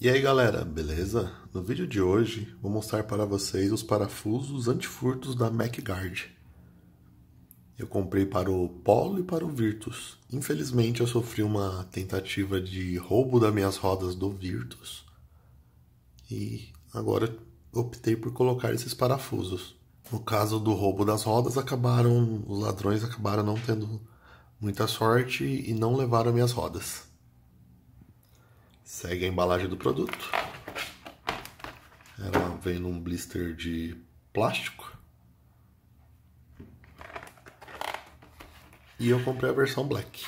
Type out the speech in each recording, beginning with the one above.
E aí galera, beleza? No vídeo de hoje vou mostrar para vocês os parafusos antifurtos da MacGuard. Eu comprei para o Polo e para o Virtus. Infelizmente eu sofri uma tentativa de roubo das minhas rodas do Virtus. E agora optei por colocar esses parafusos. No caso do roubo das rodas, acabaram os ladrões acabaram não tendo muita sorte e não levaram minhas rodas. Segue a embalagem do produto. Ela vem num blister de plástico. E eu comprei a versão black.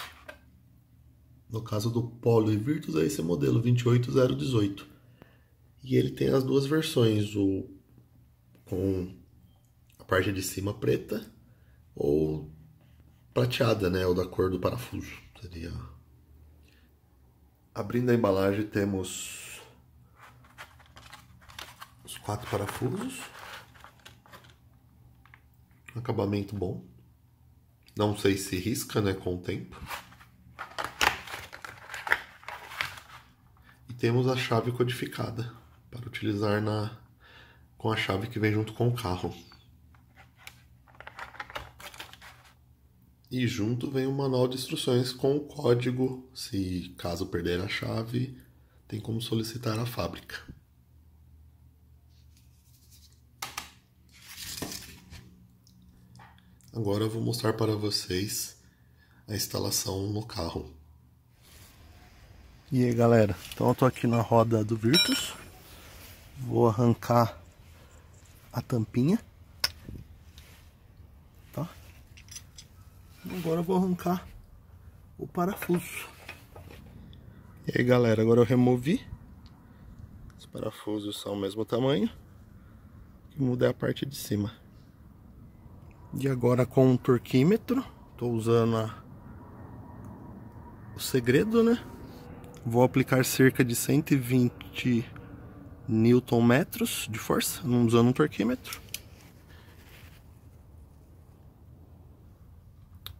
No caso do Polo e Virtus é esse modelo 28018. E ele tem as duas versões, o com a parte de cima preta ou prateada, né, ou da cor do parafuso. Seria Abrindo a embalagem temos os quatro parafusos. Acabamento bom. Não sei se risca, né, com o tempo. E temos a chave codificada para utilizar na com a chave que vem junto com o carro. e junto vem o manual de instruções com o código, se caso perder a chave, tem como solicitar a fábrica. Agora eu vou mostrar para vocês a instalação no carro. E aí galera, então eu estou aqui na roda do Virtus Vou arrancar a tampinha Agora eu vou arrancar o parafuso. E aí galera, agora eu removi. Os parafusos são o mesmo tamanho. e mudei é a parte de cima. E agora com um torquímetro. Estou usando a... o segredo, né? Vou aplicar cerca de 120 newton metros de força, usando um torquímetro.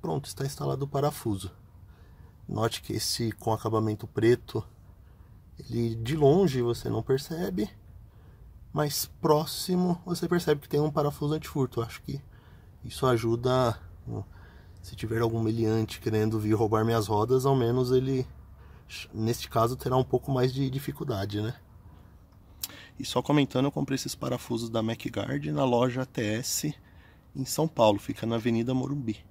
Pronto, está instalado o parafuso. Note que esse com acabamento preto, ele de longe você não percebe, mas próximo você percebe que tem um parafuso antifurto. acho que isso ajuda hum, se tiver algum meliante querendo vir roubar minhas rodas, ao menos ele neste caso terá um pouco mais de dificuldade, né? E só comentando, eu comprei esses parafusos da MacGuard na loja TS em São Paulo, fica na Avenida Morumbi.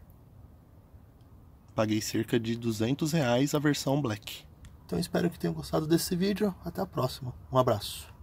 Paguei cerca de 200 reais a versão Black. Então espero que tenham gostado desse vídeo. Até a próxima. Um abraço.